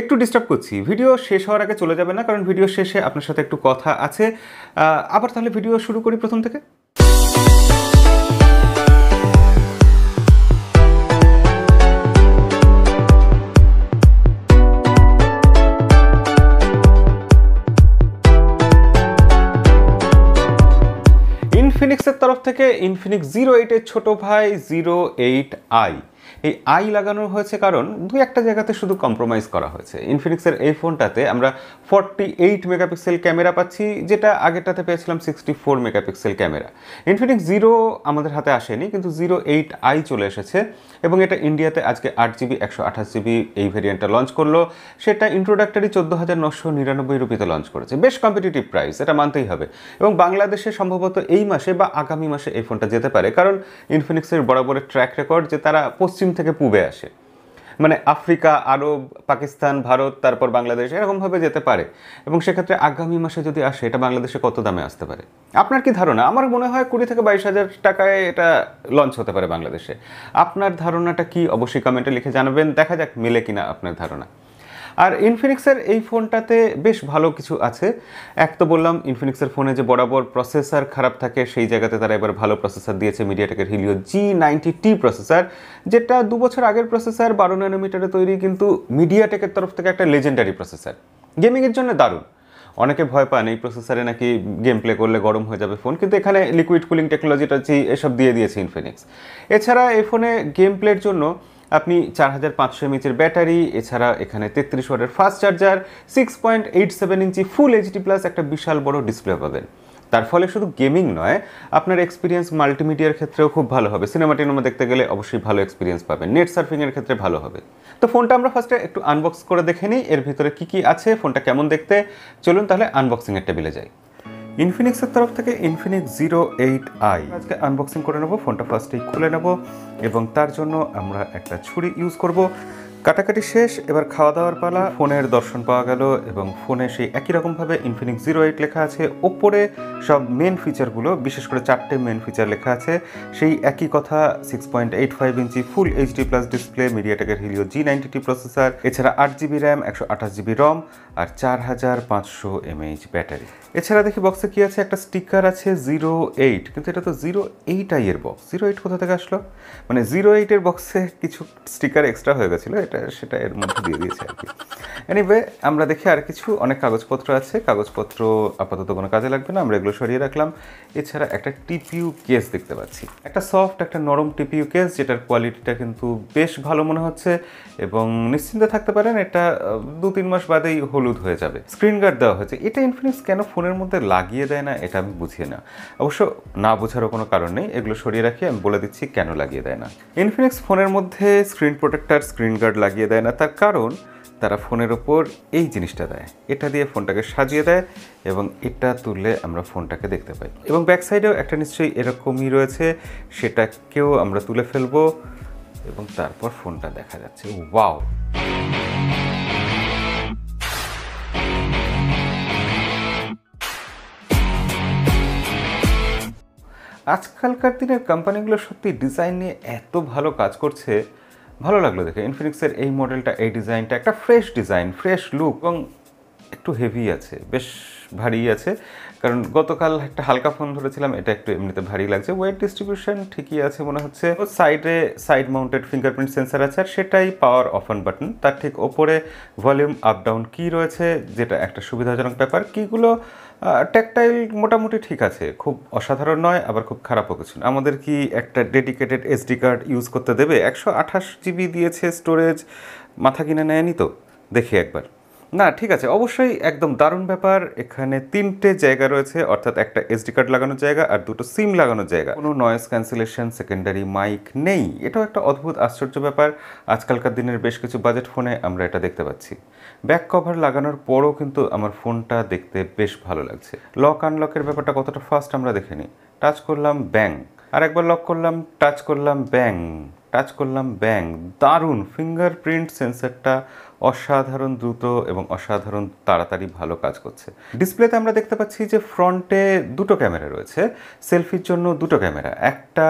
একটু ডিস্টার্ব করছি ভিডিও শেষ হওয়ার আগে চলে যাবে না কারণ ভিডিও শেষে আপনার সাথে একটু কথা আছে আবার তাহলে ভিডিও শুরু করি প্রথম থেকে ইনফিনিক্সের তরফ থেকে ইনফিনিক্স জিরো এইটের ছোটো ভাই জিরো এইট আই এই আই লাগানো হয়েছে কারণ দুই একটা জায়গাতে শুধু কম্প্রোমাইজ করা হয়েছে ইনফিনিক্সের এই ফোনটাতে আমরা ফর্টি এইট মেগাপিক্সেল ক্যামেরা পাচ্ছি যেটা আগেরটাতে পেয়েছিলাম sixty four megapixel camera Infinix zero আমাদের হাতে আসেনি কিন্তু জিরো এইট আই চলে এসেছে এবং এটা ইন্ডিয়াতে আজকে আট জিবি একশো আঠাশ জিবি এই ভেরিয়েন্টটা লঞ্চ করলো সেটা ইন্ট্রোডাক্টারি চোদ্দো হাজার নশো নিরানব্বই রুপিতে লঞ্চ করেছে বেশ কম্পিটিটিভ প্রাইস এটা মানতেই হবে এবং বাংলাদেশে সম্ভবত এই মাসে বা আগামী মাসে এই ফোনটা যেতে পারে কারণ ইনফিনিক্সের বরাবরের ট্র্যাক রেকর্ড যে তারা পশ্চিম থেকে পূবে আসে মানে আফ্রিকা আরব পাকিস্তান ভারত তারপর বাংলাদেশ এরকমভাবে যেতে পারে এবং সেক্ষেত্রে আগামী মাসে যদি আসে এটা বাংলাদেশে কত দামে আসতে পারে আপনার কি ধারণা আমার মনে হয় কুড়ি থেকে বাইশ হাজার টাকায় এটা লঞ্চ হতে পারে বাংলাদেশে আপনার ধারণাটা কি অবশ্যই কমেন্টে লিখে জানাবেন দেখা যাক মিলে কিনা আপনার ধারণা আর ইনফিনিক্সের এই ফোনটাতে বেশ ভালো কিছু আছে এক তো বললাম ইনফিনিক্সের ফোনে যে বরাবর প্রসেসর খারাপ থাকে সেই জায়গাতে তারা এবার ভালো প্রসেসর দিয়েছে মিডিয়াটেকের Helio G ninety T processor যেটা দু বছর আগের প্রসেসর বারো ন্যানোমিটারে তৈরি কিন্তু মিডিয়াটেকের তরফ থেকে একটা লেজেন্ডারি প্রসেসর গেমিংয়ের জন্য দারুণ অনেকে ভয় পান এই প্রসেসরে নাকি গেম প্লে করলে গরম হয়ে যাবে ফোন কিন্তু এখানে লিকুইড কুলিং টেকনোলজিটা এসব দিয়ে দিয়েছে ইনফিনিক্স এছাড়া এই ফোনে গেম প্লের জন্য আপনি চার হাজার পাঁচশো এমএচের ব্যাটারি এছাড়া এখানে তেত্রিশ ওয়াটের fast charger six point eight seven inch full HD plus একটা বিশাল বড় ডিসপ্লে পাবেন তার ফলে শুধু গেমিং নয় আপনার এক্সপিরিয়েন্স মাল্টিমিডিয়ার ক্ষেত্রেও খুব ভালো হবে সিনেমা টিনেমা দেখতে গেলে অবশ্যই ভালো এক্সপিরিয়েন্স পাবেন নেট সার্ফিংয়ের ক্ষেত্রে ভালো হবে তো ফোনটা আমরা ফার্স্টে একটু আনবক্স করে দেখে নিই এর ভিতরে কী কী আছে ফোনটা কেমন দেখতে চলুন তাহলে আনবক্সিংয়ের টেবিলে যাই ইনফিনিক্সের তরফ থেকে ইনফিনিক্স জিরো এইট আই আজকে আনবক্সিং করে নেবো ফোনটা ফার্স্টেই খুলে নেব এবং তার জন্য আমরা একটা ছুরি ইউজ করব কাটাকাটি শেষ এবার খাওয়া দাওয়ার পালা ফোনের দর্শন পাওয়া গেল এবং ফোনে সেই একই রকমভাবে ইনফিনিক্স জিরো এইট লেখা আছে ওপরে সব মেন ফিচারগুলো বিশেষ করে চারটে মেন ফিচার লেখা আছে সেই একই কথা six point eight five inch full HD plus display মিডিয়াটেকের হিলিও জি নাইনটি প্রসেসর এছাড়া আট জিবি র্যাম একশো আঠাশ জিবি রম আর চার হাজার পাঁচশো এমএইচ ব্যাটারি এছাড়া দেখি বক্সে কি আছে একটা স্টিকার আছে জিরো এইট কিন্তু এটা তো জিরো এইট আইয়ের এর বক্স জিরো এইট কোথা থেকে আসলো মানে জিরো এইটের বক্সে কিছু স্টিকার এক্সট্রা হয়ে গেছিলো এটা সেটা সেটা এর মধ্যে দিয়ে দিয়েছে আর কি এনিওয়ে আমরা দেখি আর কিছু অনেক কাগজপত্র আছে কাগজপত্র আপাতত কোনো কাজে লাগবে না আমরা এগুলো সরিয়ে রাখলাম এছাড়া একটা টিপিউ কেস দেখতে পাচ্ছি একটা সফট একটা নরম টিপিউ কেস যেটার কোয়ালিটিটা কিন্তু বেশ ভালো মনে হচ্ছে এবং নিশ্চিন্তে থাকতে পারেন এটা দু তিন মাস বাদেই হলুদ হয়ে যাবে স্ক্রিন গার্ড দেওয়া হয়েছে এটা ইনফিনিক্স কেন ফোনের মধ্যে লাগিয়ে দেয় না এটা আমি বুঝিয়ে না অবশ্য না বোঝারও কোনো কারণ নেই এগুলো সরিয়ে রাখি আমি বলে দিচ্ছি কেন লাগিয়ে দেয় না ইনফিনিক্স ফোনের মধ্যে স্ক্রিন প্রোটেক্টার স্ক্রিন গার্ড লাগিয়ে দেয় না তার কারণ তারা ফোনের ওপর এই জিনিসটা দেয় এটা দিয়ে ফোনটাকে সাজিয়ে দেয় এবং এটা তুললে আমরা ফোনটাকে দেখতে পাই এবং ব্যাক সাইডেও একটা নিশ্চয়ই এরকমই রয়েছে সেটাকেও আমরা তুলে ফেলবো এবং তারপর ফোনটা দেখা যাচ্ছে ওয়াও আজকালকার দিনের কোম্পানিগুলো সত্যি ডিজাইন নিয়ে এত ভালো কাজ করছে ভালো লাগলো দেখে ইনফিনিক্সের এই মডেলটা এই ডিজাইনটা একটা ফ্রেশ ডিজাইন ফ্রেশ লুক এবং একটু হেভি আছে বেশ ভারী আছে কারণ গতকাল একটা হালকা ফোন ধরেছিলাম এটা একটু এমনিতে ভারী লাগছে ওয়েট ডিস্ট্রিবিউশন ঠিকই আছে মনে হচ্ছে সাইডে সাইড মাউন্টেড ফিঙ্গারপ্রিন্ট সেন্সার আছে আর সেটাই পাওয়ার অফ অন বাটন তার ঠিক ওপরে ভলিউম আপ ডাউন কী রয়েছে যেটা একটা সুবিধাজনক ব্যাপার কীগুলো টেক্সটাইল মোটামুটি ঠিক আছে খুব অসাধারণ নয় আবার খুব খারাপও কিছু আমাদের কি একটা ডেডিকেটেড এসডি কার্ড ইউজ করতে দেবে একশো আঠাশ জিবি দিয়েছে স্টোরেজ মাথা কিনে নেয়নি তো দেখি একবার না ঠিক আছে অবশ্যই একদম দারুণ ব্যাপার এখানে তিনটে জায়গা রয়েছে অর্থাৎ একটা এসডি কার্ড লাগানোর জায়গা আর দুটো সিম লাগানোর জায়গা কোনো নয়েস ক্যান্সেলেশন সেকেন্ডারি মাইক নেই এটাও একটা অদ্ভুত আশ্চর্য ব্যাপার আজকালকার দিনের বেশ কিছু বাজেট ফোনে আমরা এটা দেখতে পাচ্ছি ব্যাক কভার লাগানোর পরও কিন্তু আমার ফোনটা দেখতে বেশ ভালো লাগছে লক আনলকের ব্যাপারটা কতটা ফাস্ট আমরা দেখে নিই টাচ করলাম ব্যাং আর একবার লক করলাম টাচ করলাম ব্যাং টাচ করলাম ব্যাং দারুণ ফিঙ্গারপ্রিন্ট সেন্সারটা অসাধারণ দ্রুত এবং অসাধারণ তাড়াতাড়ি ভালো কাজ করছে ডিসপ্লেতে আমরা দেখতে পাচ্ছি যে ফ্রন্টে দুটো ক্যামেরা রয়েছে সেলফির জন্য দুটো ক্যামেরা একটা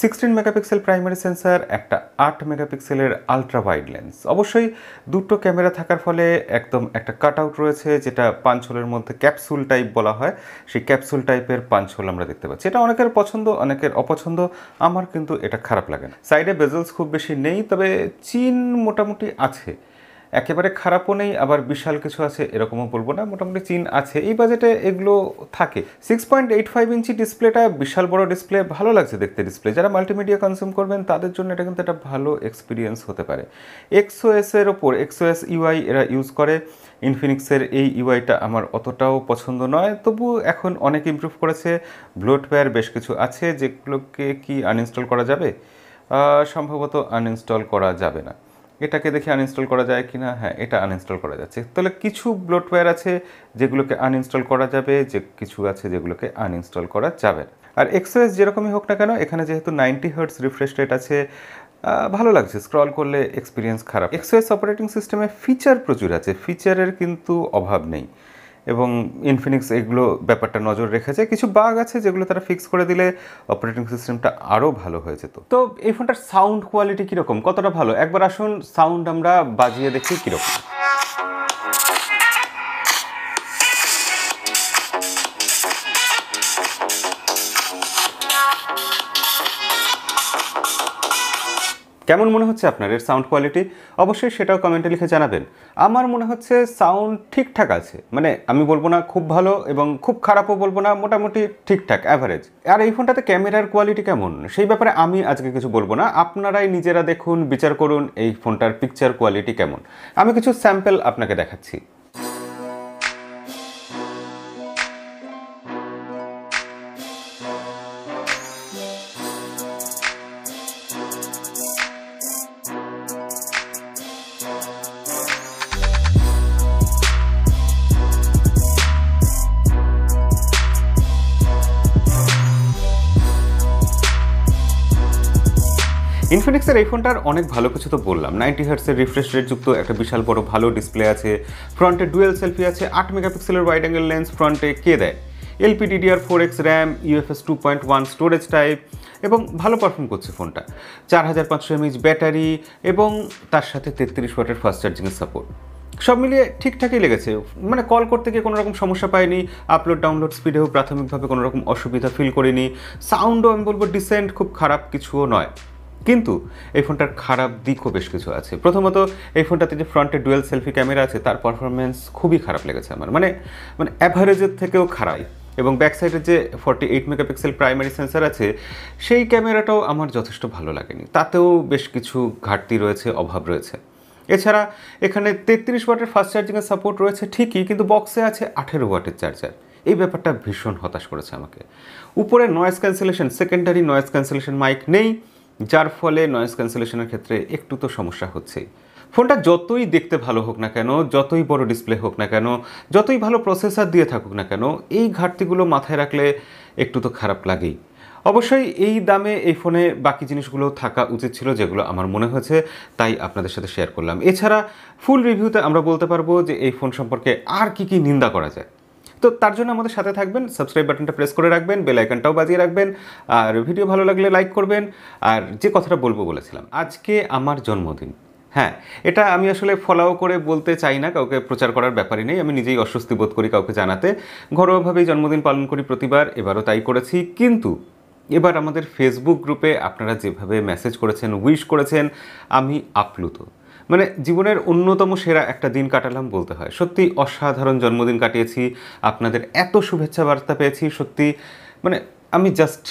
সিক্সটিন মেগাপিক্সেল প্রাইমারি সেন্সার একটা আট মেগাপিক্সেলের আলট্রা ওয়াইড লেন্স অবশ্যই দুটো ক্যামেরা থাকার ফলে একদম একটা কাট আউট রয়েছে যেটা পাঞ্চলের মধ্যে ক্যাপসুল টাইপ বলা হয় সেই ক্যাপসুল টাইপের পাঞ্চল আমরা দেখতে পাচ্ছি এটা অনেকের পছন্দ অনেকের অপছন্দ আমার কিন্তু এটা খারাপ লাগে না সাইডে বেজেলস খুব বেশি নেই তবে চিন মোটামুটি আছে একেবারে খারাপও নেই আবার বিশাল কিছু আছে এরকমও বলবো না মোটামুটি চিন আছে এই বাজেটে এগুলো থাকে six point eight five inch ডিসপ্লেটা বিশাল বড় ডিসপ্লে ভালো লাগছে দেখতে ডিসপ্লে যারা মাল্টিমিডিয়া কনজিউম করবেন তাদের জন্য এটা কিন্তু একটা ভালো এক্সপিরিয়েন্স হতে পারে এক্সওএস এর ওপর এস ইউআই e এরা ইউজ করে ইনফিনিক্সের এই ইউআইটা e আমার অতটাও পছন্দ নয় তবু এখন অনেক ইম্প্রুভ করেছে ব্লোটওয়্যার বেশ কিছু আছে যেগুলোকে কি আনইনস্টল করা যাবে সম্ভবত আনইনস্টল করা যাবে না এটাকে দেখে আনইনস্টল করা যায় কি না হ্যাঁ এটা আনইনস্টল করা যাচ্ছে তাহলে কিছু ব্লোটওয়্যার আছে যেগুলোকে আনইনস্টল করা যাবে যে কিছু আছে যেগুলোকে আনইনস্টল করা যাবে আর এক্সপ্রেস যেরকমই হোক না কেন এখানে যেহেতু নাইনটি হার্টস রিফ্রেশ রেট আছে ভালো লাগছে স্ক্রল করলে এক্সপিরিয়েন্স খারাপ এক্সপ্রেস অপারেটিং সিস্টেমে ফিচার প্রচুর আছে ফিচারের কিন্তু অভাব নেই এবং ইনফিনিক্স এগুলো ব্যাপারটা নজর রেখেছে কিছু বাঘ আছে যেগুলো তারা ফিক্স করে দিলে অপারেটিং সিস্টেমটা আরও ভালো হয়ে যেত তো এই ফোনটার সাউন্ড কোয়ালিটি কীরকম কতটা ভালো একবার আসুন সাউন্ড আমরা বাজিয়ে দেখি কীরকম কেমন মনে হচ্ছে আপনার এর সাউন্ড কোয়ালিটি অবশ্যই সেটাও কমেন্টে লিখে জানাবেন আমার মনে হচ্ছে সাউন্ড ঠিকঠাক আছে মানে আমি বলবো না খুব ভালো এবং খুব খারাপও বলবো না মোটামুটি ঠিকঠাক অ্যাভারেজ আর এই ফোনটাতে ক্যামেরার কোয়ালিটি কেমন সেই ব্যাপারে আমি আজকে কিছু বলবো না আপনারাই নিজেরা দেখুন বিচার করুন এই ফোনটার পিকচার কোয়ালিটি কেমন আমি কিছু স্যাম্পেল আপনাকে দেখাচ্ছি ইনফিনিক্সের এই ফোনটার অনেক ভালো কিছু তো বললাম নাইনটি হার্সের রিফ্রেশ যুক্ত একটা বিশাল বড় ভালো ডিসপ্লে আছে ফ্রন্টে ডুয়েল সেলফি আছে আট মেগাপিক্সেলের ওয়াইড অ্যাঙ্গেল লেন্স ফ্রন্টে কে দেয় আর four X RAM UFS two point one storage type এবং ভালো পারফর্ম করছে ফোনটা চার হাজার পাঁচশো এমএইচ ব্যাটারি এবং তার সাথে তেত্রিশ ওয়াটের ফাস্ট চার্জিংয়ের সাপোর্ট সব মিলিয়ে ঠিকঠাকই লেগেছে মানে কল করতে গিয়ে কোনো রকম সমস্যা পায়নি আপলোড ডাউনলোড স্পিডেও প্রাথমিকভাবে কোনো রকম অসুবিধা ফিল করিনি সাউন্ডও আমি বলবো ডিসেন্ট খুব খারাপ কিছুও নয় কিন্তু এই ফোনটার খারাপ দিকও বেশ কিছু আছে প্রথমত এই ফোনটাতে যে ফ্রন্টে ডুয়েল সেলফি ক্যামেরা আছে তার পারফরমেন্স খুবই খারাপ লেগেছে আমার মানে মানে অ্যাভারেজের থেকেও খারাপ এবং ব্যাক সাইডে যে forty eight megapixel primary sensor আছে সেই ক্যামেরাটাও আমার যথেষ্ট ভালো লাগেনি তাতেও বেশ কিছু ঘাটতি রয়েছে অভাব রয়েছে এছাড়া এখানে তেত্রিশ ওয়াটের ফাস্ট চার্জিংয়ের সাপোর্ট রয়েছে ঠিকই কিন্তু বক্সে আছে আঠেরো ওয়াটের চার্জার এই ব্যাপারটা ভীষণ হতাশ করেছে আমাকে উপরে noise cancellation secondary noise cancellation mic নেই যার ফলে নয়েস ক্যান্সেলেশনের ক্ষেত্রে একটু তো সমস্যা হচ্ছে ফোনটা যতই দেখতে ভালো হোক না কেন যতই বড় ডিসপ্লে হোক না কেন যতই ভালো প্রসেসর দিয়ে থাকুক না কেন এই ঘাটতিগুলো মাথায় রাখলে একটু তো খারাপ লাগেই অবশ্যই এই দামে এই ফোনে বাকি জিনিসগুলো থাকা উচিত ছিল যেগুলো আমার মনে হয়েছে তাই আপনাদের সাথে শেয়ার করলাম এছাড়া ফুল রিভিউতে আমরা বলতে পারবো যে এই ফোন সম্পর্কে আর কি কি নিন্দা করা যায় তো তার জন্য আমাদের সাথে থাকবেন সাবস্ক্রাইব বাটনটা প্রেস করে রাখবেন বেল আইকনটাও বাজিয়ে রাখবেন আর ভিডিও ভালো লাগলে লাইক করবেন আর যে কথাটা বলবো বলেছিলাম আজকে আমার জন্মদিন হ্যাঁ এটা আমি আসলে ফলাও করে বলতে চাই না কাউকে প্রচার করার ব্যাপারই নেই আমি নিজেই অস্বস্তি বোধ করি কাউকে জানাতে ঘরোয়াভাবেই জন্মদিন পালন করি প্রতিবার এবারও তাই করেছি কিন্তু এবার আমাদের ফেসবুক গ্রুপে আপনারা যেভাবে মেসেজ করেছেন উইশ করেছেন আমি আপ্লুত মানে জীবনের অন্যতম সেরা একটা দিন কাটালাম বলতে হয় সত্যি অসাধারণ জন্মদিন কাটিয়েছি আপনাদের এত শুভেচ্ছা বার্তা পেয়েছি সত্যি মানে আমি জাস্ট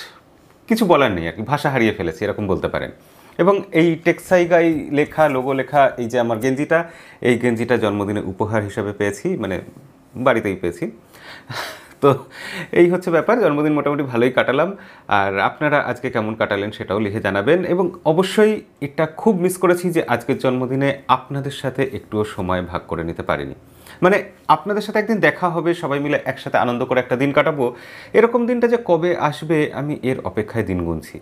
কিছু বলার নেই আর কি ভাষা হারিয়ে ফেলেছি এরকম বলতে পারেন এবং এই টেক্সাইগাই লেখা লোগো লেখা এই যে আমার গেঞ্জিটা এই গেঞ্জিটা জন্মদিনে উপহার হিসাবে পেয়েছি মানে বাড়িতেই পেয়েছি তো এই হচ্ছে ব্যাপার জন্মদিন মোটামুটি ভালোই কাটালাম আর আপনারা আজকে কেমন কাটালেন সেটাও লিখে জানাবেন এবং অবশ্যই এটা খুব মিস করেছি যে আজকের জন্মদিনে আপনাদের সাথে একটুও সময় ভাগ করে নিতে পারিনি মানে আপনাদের সাথে একদিন দেখা হবে সবাই মিলে একসাথে আনন্দ করে একটা দিন কাটাবো এরকম দিনটা যে কবে আসবে আমি এর অপেক্ষায় দিন গুনছি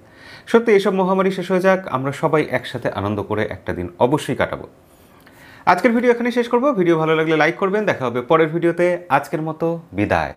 সত্যি এইসব মহামারী শেষ হয়ে যাক আমরা সবাই একসাথে আনন্দ করে একটা দিন অবশ্যই কাটাবো আজকের ভিডিও এখানে শেষ করব ভিডিও ভালো লাগলে লাইক করবেন দেখা হবে পরের ভিডিওতে আজকের মতো বিদায়